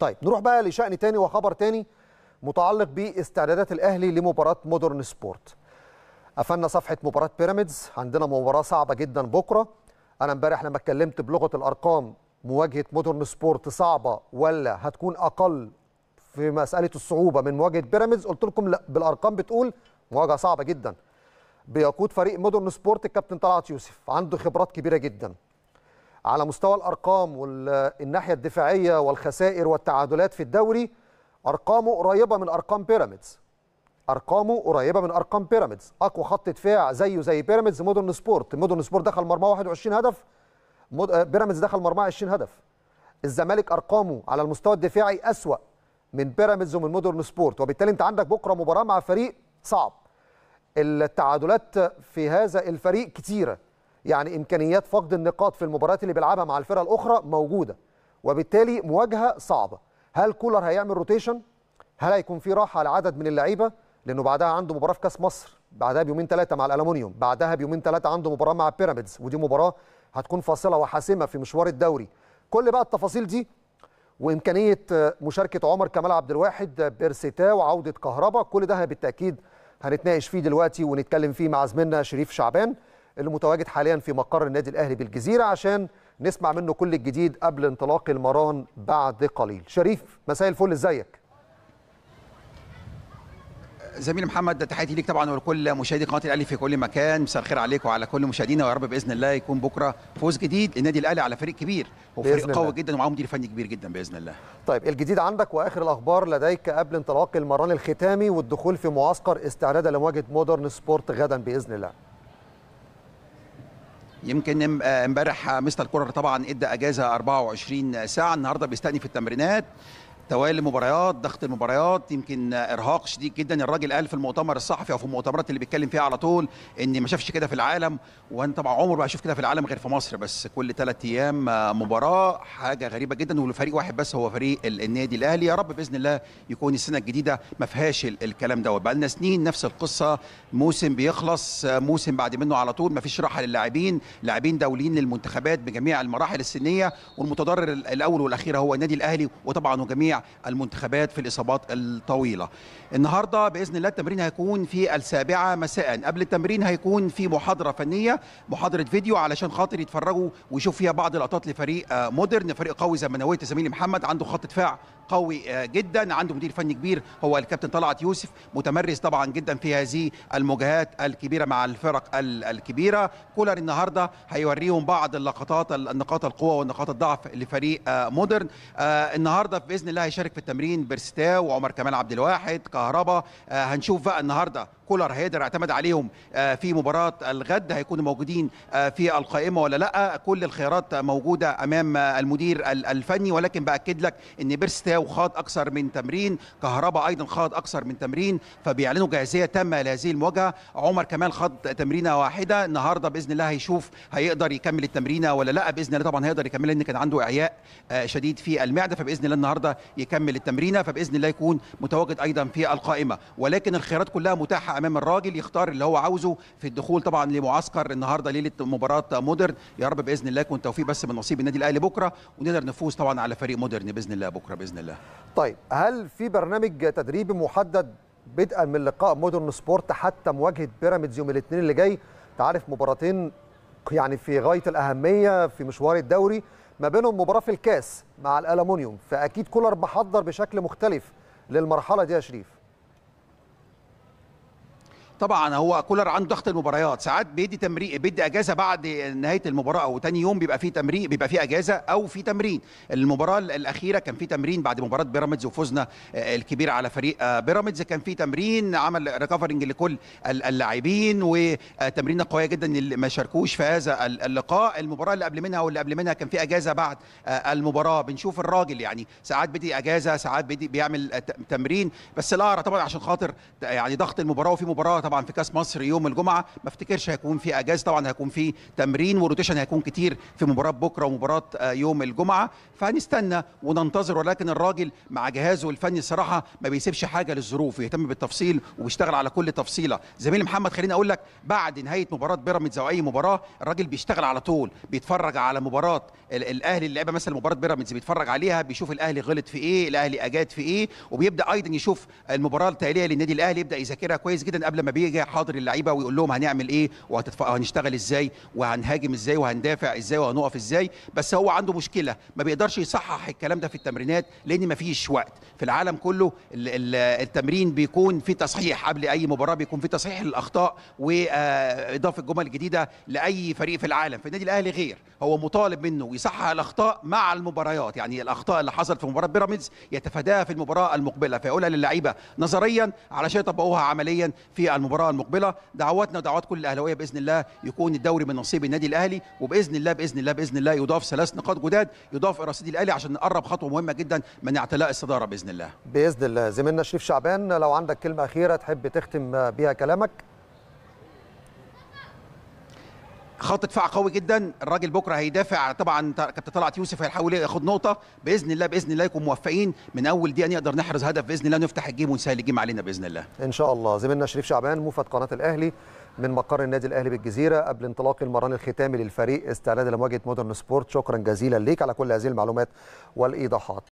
طيب نروح بقى لشأن تاني وخبر تاني متعلق باستعدادات الأهلي لمباراة مودرن سبورت قفلنا صفحة مباراة بيراميدز عندنا مباراة صعبة جدا بكرة أنا امبارح لما اتكلمت بلغة الأرقام مواجهة مودرن سبورت صعبة ولا هتكون أقل في مسألة الصعوبة من مواجهة بيراميدز قلت لكم لا بالأرقام بتقول مواجهة صعبة جدا بيقود فريق مودرن سبورت الكابتن طلعت يوسف عنده خبرات كبيرة جدا على مستوى الارقام والناحيه الدفاعيه والخسائر والتعادلات في الدوري ارقامه قريبه من ارقام بيراميدز ارقامه قريبه من ارقام بيراميدز اقوى خط دفاع زيه زي بيراميدز مودرن سبورت مودرن سبورت دخل مرماه 21 هدف آه، بيراميدز دخل مرماه 20 هدف الزمالك ارقامه على المستوى الدفاعي اسوا من بيراميدز ومن مودرن سبورت وبالتالي انت عندك بكره مباراه مع فريق صعب التعادلات في هذا الفريق كتيره يعني امكانيات فقد النقاط في المباريات اللي بيلعبها مع الفرق الاخرى موجوده وبالتالي مواجهه صعبه هل كولر هيعمل روتيشن هل هيكون في راحه لعدد من اللعيبه لانه بعدها عنده مباراه في كاس مصر بعدها بيومين ثلاثه مع الالومنيوم بعدها بيومين ثلاثه عنده مباراه مع بيراميدز ودي مباراه هتكون فاصله وحاسمه في مشوار الدوري كل بقى التفاصيل دي وامكانيه مشاركه عمر كمال عبد الواحد بيرسيتا وعوده كهربا كل ده بالتاكيد هنتناقش فيه دلوقتي ونتكلم فيه مع زميلنا شريف شعبان اللي متواجد حاليا في مقر النادي الاهلي بالجزيره عشان نسمع منه كل الجديد قبل انطلاق المران بعد قليل شريف مساء الفل ازيك زميلي محمد ده تحياتي ليك طبعا ولكل مشاهدي قناه الاهلي في كل مكان مساء الخير عليك وعلى كل مشاهدينا ويا رب باذن الله يكون بكره فوز جديد للنادي الاهلي على فريق كبير وفريق قوي جدا ومعاه مدير فني كبير جدا باذن الله. طيب الجديد عندك واخر الاخبار لديك قبل انطلاق المران الختامي والدخول في معسكر استعدادا لمواجهه مودرن سبورت غدا باذن الله. يمكن آه، امبارح مستر كورر طبعا ادى اجازه 24 ساعه النهارده بيستأنف التمرينات توالي مباريات ضغط المباريات يمكن ارهاق شديد جدا الراجل قال في المؤتمر الصحفي او في المؤتمرات اللي بيتكلم فيها على طول ان ما شافش كده في العالم وان طبعا عمر ما اشوف كده في العالم غير في مصر بس كل ثلاث ايام مباراه حاجه غريبه جدا ولفريق واحد بس هو فريق النادي الاهلي يا رب باذن الله يكون السنه الجديده ما فيهاش الكلام دوت بقى لنا سنين نفس القصه موسم بيخلص موسم بعد منه على طول ما فيش راحه للاعبين لاعبين دوليين للمنتخبات بجميع المراحل السنيه والمتضرر الاول والاخير هو النادي الاهلي وطبعا وجميع المنتخبات في الاصابات الطويله. النهارده باذن الله التمرين هيكون في السابعه مساء، قبل التمرين هيكون في محاضره فنيه، محاضره فيديو علشان خاطر يتفرجوا ويشوفوا فيها بعض لقطات لفريق مودرن، فريق قوي زي ما نويت زميلي محمد عنده خط دفاع قوي آه، جدا عنده مدير فني كبير هو الكابتن طلعت يوسف متمرس طبعا جدا في هذه المواجهات الكبيره مع الفرق الكبيره كولر النهارده هيوريهم بعض اللقطات النقاط القوه والنقاط الضعف لفريق آه، مودرن آه، النهارده باذن الله هيشارك في التمرين بيرستاو وعمر كمال عبد الواحد كهربا آه، هنشوف بقى النهارده كولر هيقدر يعتمد عليهم آه، في مباراه الغد هيكونوا موجودين آه، في القائمه ولا لا كل الخيارات موجوده امام المدير الفني ولكن باكد لك ان بيرستاو خاض اكثر من تمرين كهربا ايضا خاض اكثر من تمرين فبيعلنوا جاهزيه تامه لهذه المواجهه عمر كمال خاض تمرينه واحده النهارده باذن الله هيشوف هيقدر يكمل التمرينه ولا لا باذن الله طبعا هيقدر يكمل لان كان عنده اعياء آه، شديد في المعده فباذن الله النهارده يكمل التمرينه فباذن الله يكون متواجد ايضا في القائمه ولكن الخيارات كلها متاحه امام الراجل يختار اللي هو عاوزه في الدخول طبعا لمعسكر النهارده ليله مباراه مودرن يا رب باذن الله يكون توفيق بس من نصيب النادي الاهلي بكره ونقدر نفوز طبعا على فريق مودرن باذن الله بكره باذن الله طيب هل في برنامج تدريبي محدد بدءا من لقاء مودرن سبورت حتى مواجهه بيراميدز يوم الاثنين اللي جاي تعرف مباراتين يعني في غايه الاهميه في مشوار الدوري ما بينهم مباراه في الكاس مع الالومنيوم فاكيد كولر محضر بشكل مختلف للمرحله دي يا شريف طبعا هو كولر عنده ضغط المباريات ساعات بيدي تمرين بيدي اجازه بعد نهايه المباراه او تاني يوم بيبقى فيه تمرين بيبقى فيه اجازه او في تمرين المباراه الاخيره كان في تمرين بعد مباراه بيراميدز وفوزنا آه، الكبير على فريق آه، بيراميدز كان في تمرين عمل ريكفرنج لكل اللاعبين وتمرينه قويه جدا اللي ما شاركوش في هذا اللقاء المباراه اللي قبل منها واللي قبل منها كان في اجازه بعد آه، المباراه بنشوف الراجل يعني ساعات بيدي اجازه ساعات بيدي بيعمل تمرين بس الاقرا طبعا عشان خاطر يعني ضغط المباراه وفي مباراه طبعا في كاس مصر يوم الجمعه ما افتكرش هيكون في اجازه طبعا هيكون في تمرين وروتيشن هيكون كتير في مباراه بكره ومباراه آه، يوم الجمعه فهنستنى وننتظر ولكن الراجل مع جهازه الفني الصراحه ما بيسيبش حاجه للظروف ويهتم بالتفصيل وبيشتغل على كل تفصيله زميلي محمد خليني اقول لك بعد نهايه مباراه بيراميدز او اي مباراه الراجل بيشتغل على طول بيتفرج على مباراه الاهلي اللي لعبها مثلا مباراه بيراميدز بيتفرج عليها بيشوف الاهلي غلط في ايه الاهلي اجاد في ايه وبيبدا ايضا يشوف المباراه التاليه للنادي الاهلي يبدا يذاكرها كويس جدا قبل ما بيجي حاضر اللعيبه ويقول لهم هنعمل ايه وهنشتغل ازاي وهنهاجم ازاي وهندافع ازاي وهنقف ازاي بس هو عنده مشكله ما بيقدرش يصحح الكلام ده في التمرينات لان ما فيش وقت في العالم كله التمرين بيكون في تصحيح قبل اي مباراه بيكون في تصحيح للاخطاء واضافه آه، جمل جديده لاي فريق في العالم في النادي الاهلي غير هو مطالب منه يصحح الاخطاء مع المباريات يعني الاخطاء اللي حصلت في مباراه بيراميدز يتفاداها في المباراه المقبله فيقولها للعيبه نظريا علشان يطبقوها عمليا في المباراه المقبله دعواتنا ودعوات كل الاهلاويه باذن الله يكون الدوري من نصيب النادي الاهلي وباذن الله باذن الله باذن الله يضاف ثلاث نقاط جداد يضاف الى رصيد الاهلي عشان نقرب خطوه مهمه جدا من اعتلاء الصداره باذن الله باذن الله زميلنا شريف شعبان لو عندك كلمه اخيره تحب تختم بها كلامك خط دفاع قوي جدا الراجل بكره هيدافع طبعا كابتن طلعت يوسف هيحاول ياخد نقطه باذن الله باذن الله يكون موفقين من اول دقيقه نقدر نحرز هدف باذن الله نفتح الجيم ونسهل الجيم علينا باذن الله ان شاء الله زميلنا شريف شعبان موفد قناه الاهلي من مقر النادي الاهلي بالجزيره قبل انطلاق المران الختامي للفريق استعدادا لمواجهه مودرن سبورت شكرا جزيلا ليك على كل هذه المعلومات والايضاحات